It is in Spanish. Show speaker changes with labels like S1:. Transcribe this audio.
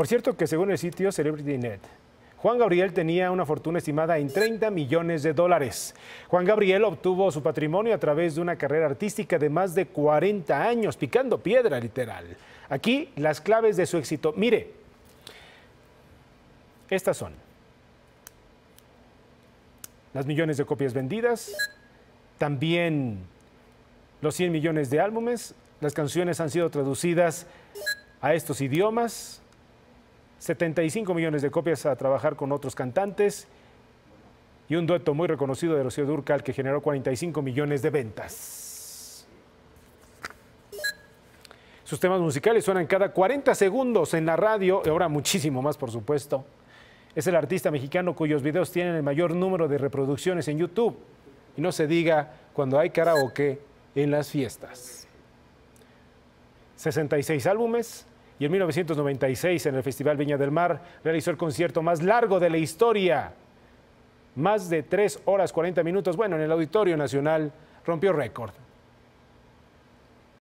S1: Por cierto que según el sitio Net, Juan Gabriel tenía una fortuna estimada en 30 millones de dólares. Juan Gabriel obtuvo su patrimonio a través de una carrera artística de más de 40 años, picando piedra literal. Aquí las claves de su éxito. Mire, estas son las millones de copias vendidas, también los 100 millones de álbumes. Las canciones han sido traducidas a estos idiomas, 75 millones de copias a trabajar con otros cantantes y un dueto muy reconocido de Rocío Durcal que generó 45 millones de ventas. Sus temas musicales suenan cada 40 segundos en la radio, y ahora muchísimo más, por supuesto. Es el artista mexicano cuyos videos tienen el mayor número de reproducciones en YouTube. Y no se diga cuando hay karaoke en las fiestas. 66 álbumes, y en 1996 en el Festival Viña del Mar realizó el concierto más largo de la historia. Más de tres horas 40 minutos, bueno, en el Auditorio Nacional rompió récord.